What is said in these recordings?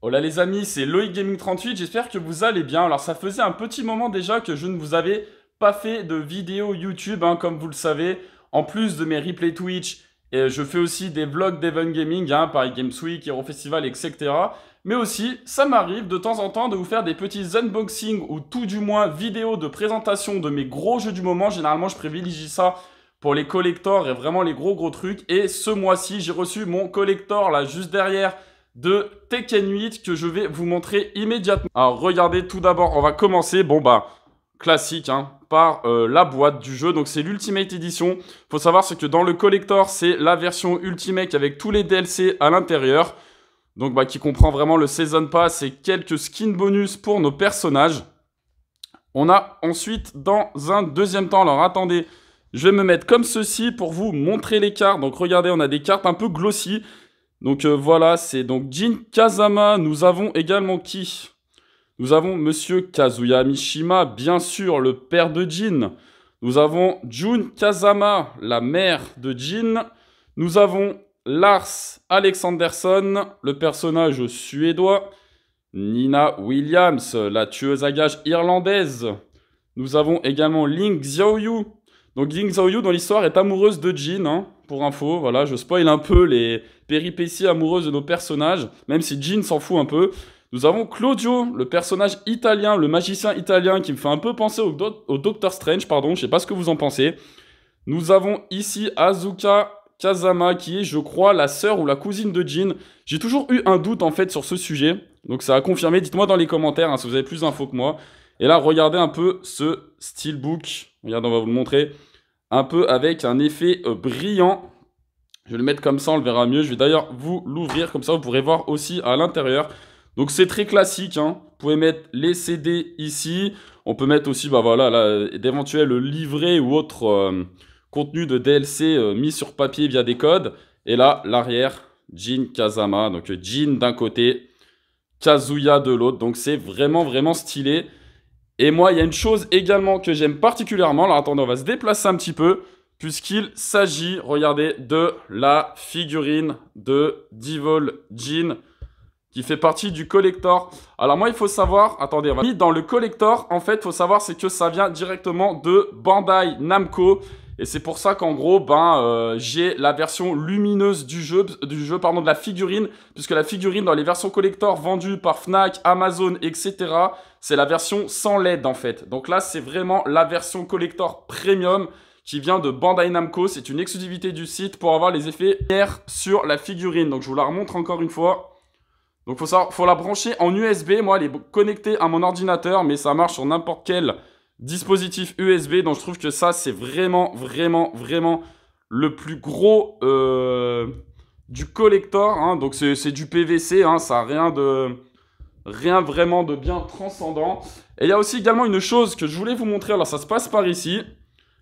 Hola les amis, c'est Loïc Gaming 38, j'espère que vous allez bien. Alors ça faisait un petit moment déjà que je ne vous avais pas fait de vidéo YouTube, hein, comme vous le savez. En plus de mes replays Twitch, et je fais aussi des vlogs d'Even Gaming, hein, Paris Games Week, Hero Festival, etc. Mais aussi, ça m'arrive de temps en temps de vous faire des petits unboxings ou tout du moins vidéos de présentation de mes gros jeux du moment. Généralement, je privilégie ça pour les collectors et vraiment les gros gros trucs. Et ce mois-ci, j'ai reçu mon collector là juste derrière de Tekken 8 que je vais vous montrer immédiatement. Alors regardez, tout d'abord, on va commencer, bon bah, classique, hein, par euh, la boîte du jeu. Donc c'est l'Ultimate Edition. Faut savoir que dans le collector, c'est la version Ultimate avec tous les DLC à l'intérieur. Donc bah, qui comprend vraiment le Season Pass et quelques skins bonus pour nos personnages. On a ensuite dans un deuxième temps, alors attendez, je vais me mettre comme ceci pour vous montrer les cartes. Donc regardez, on a des cartes un peu glossy. Donc euh, voilà, c'est donc Jin Kazama. Nous avons également qui Nous avons Monsieur Kazuya Mishima, bien sûr, le père de Jin. Nous avons Jun Kazama, la mère de Jin. Nous avons Lars Alexanderson, le personnage suédois. Nina Williams, la tueuse à gages irlandaise. Nous avons également Ling Xiaoyu. Donc Ling Xiaoyu, dans l'histoire, est amoureuse de Jin. Hein pour info, voilà, je spoil un peu les péripéties amoureuses de nos personnages, même si Jean s'en fout un peu. Nous avons Claudio, le personnage italien, le magicien italien qui me fait un peu penser au, Doctor Strange, pardon, je sais pas ce que vous en pensez. Nous avons ici Azuka Kazama qui est, je crois, la sœur ou la cousine de Jean. J'ai toujours eu un doute en fait sur ce sujet, donc ça a confirmé. Dites-moi dans les commentaires hein, si vous avez plus d'infos que moi. Et là, regardez un peu ce steelbook. Regardez, on va vous le montrer un peu avec un effet euh, brillant. Je vais le mettre comme ça, on le verra mieux. Je vais d'ailleurs vous l'ouvrir comme ça, vous pourrez voir aussi à l'intérieur. Donc c'est très classique, hein. vous pouvez mettre les CD ici, on peut mettre aussi bah voilà, d'éventuels livrets ou autres euh, contenus de DLC euh, mis sur papier via des codes. Et là, l'arrière, Jin Kazama, donc Jin d'un côté, Kazuya de l'autre, donc c'est vraiment vraiment stylé. Et moi, il y a une chose également que j'aime particulièrement. Alors attendez, on va se déplacer un petit peu puisqu'il s'agit, regardez, de la figurine de Devil Jean qui fait partie du collector. Alors moi, il faut savoir, attendez, on va... dans le collector, en fait, il faut savoir c'est que ça vient directement de Bandai Namco et c'est pour ça qu'en gros, ben, euh, j'ai la version lumineuse du jeu, du jeu pardon, de la figurine, puisque la figurine dans les versions collector vendues par Fnac, Amazon, etc., c'est la version sans LED en fait. Donc là, c'est vraiment la version collector premium qui vient de Bandai Namco. C'est une exclusivité du site pour avoir les effets R sur la figurine. Donc je vous la remontre encore une fois. Donc faut faut la brancher en USB. Moi, elle est connectée à mon ordinateur, mais ça marche sur n'importe quel dispositif USB. Donc je trouve que ça, c'est vraiment, vraiment, vraiment le plus gros euh, du collector. Hein. Donc c'est du PVC, hein. ça n'a rien de rien vraiment de bien transcendant. Et il y a aussi également une chose que je voulais vous montrer, alors ça se passe par ici,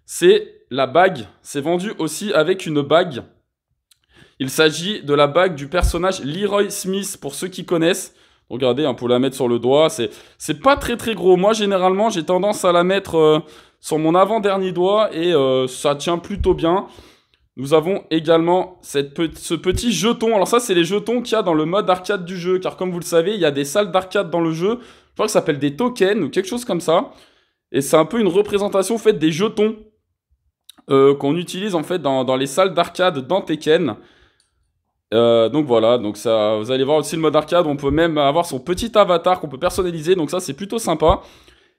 c'est la bague. C'est vendu aussi avec une bague. Il s'agit de la bague du personnage Leroy Smith, pour ceux qui connaissent. Regardez, un hein, pour la mettre sur le doigt, c'est pas très très gros. Moi, généralement, j'ai tendance à la mettre euh, sur mon avant-dernier doigt et euh, ça tient plutôt bien. Nous avons également cette ce petit jeton. Alors ça, c'est les jetons qu'il y a dans le mode arcade du jeu. Car comme vous le savez, il y a des salles d'arcade dans le jeu. Je crois que ça s'appelle des tokens ou quelque chose comme ça. Et c'est un peu une représentation faite des jetons euh, qu'on utilise en fait dans, dans les salles d'arcade dans Tekken. Euh, donc voilà, donc ça, vous allez voir aussi le mode arcade, on peut même avoir son petit avatar qu'on peut personnaliser, donc ça c'est plutôt sympa.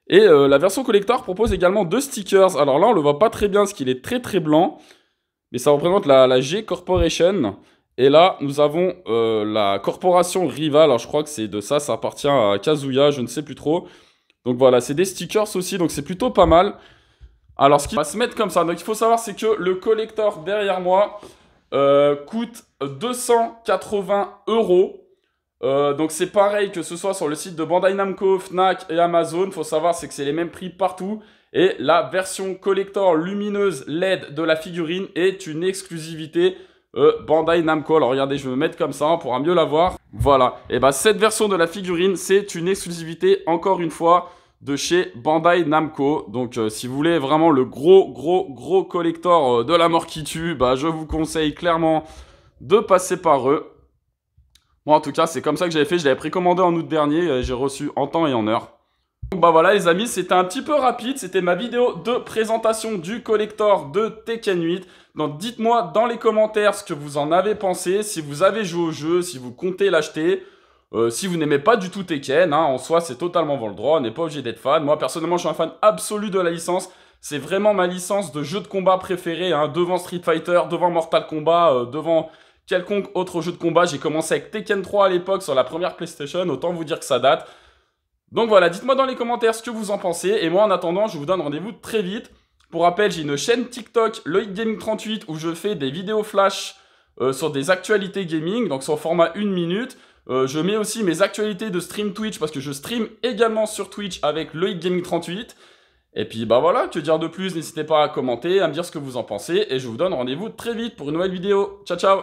Et euh, la version collector propose également deux stickers, alors là on le voit pas très bien parce qu'il est très très blanc, mais ça représente la, la G Corporation. Et là nous avons euh, la corporation Rival, alors je crois que c'est de ça, ça appartient à Kazuya, je ne sais plus trop. Donc voilà, c'est des stickers aussi, donc c'est plutôt pas mal. Alors ce qui va se mettre comme ça, donc il faut savoir c'est que le collector derrière moi... Euh, coûte 280 euros. Euh, donc c'est pareil que ce soit sur le site de Bandai Namco, Fnac et Amazon. Faut savoir c'est que c'est les mêmes prix partout. Et la version collector lumineuse LED de la figurine est une exclusivité euh, Bandai Namco. Alors regardez, je vais me mettre comme ça, on hein, pourra mieux la voir. Voilà. Et bah cette version de la figurine, c'est une exclusivité encore une fois de chez Bandai Namco. Donc euh, si vous voulez vraiment le gros gros gros collector euh, de la mort qui tue, bah, je vous conseille clairement de passer par eux. Moi bon, en tout cas c'est comme ça que j'avais fait, je l'avais précommandé en août dernier, euh, j'ai reçu en temps et en heure. Donc bah voilà les amis, c'était un petit peu rapide, c'était ma vidéo de présentation du collector de Tekken 8. Donc dites-moi dans les commentaires ce que vous en avez pensé, si vous avez joué au jeu, si vous comptez l'acheter. Euh, si vous n'aimez pas du tout Tekken, hein, en soi c'est totalement dans le droit, on n'est pas obligé d'être fan. Moi personnellement je suis un fan absolu de la licence. C'est vraiment ma licence de jeu de combat préférée, hein, devant Street Fighter, devant Mortal Kombat, euh, devant quelconque autre jeu de combat. J'ai commencé avec Tekken 3 à l'époque sur la première PlayStation, autant vous dire que ça date. Donc voilà, dites-moi dans les commentaires ce que vous en pensez, et moi en attendant je vous donne rendez-vous très vite. Pour rappel, j'ai une chaîne TikTok, Loïc Gaming 38, où je fais des vidéos flash euh, sur des actualités gaming, donc sur format 1 minute. Euh, je mets aussi mes actualités de stream Twitch parce que je stream également sur Twitch avec le Gaming 38. Et puis bah voilà, que dire de plus, n'hésitez pas à commenter, à me dire ce que vous en pensez et je vous donne rendez-vous très vite pour une nouvelle vidéo. Ciao ciao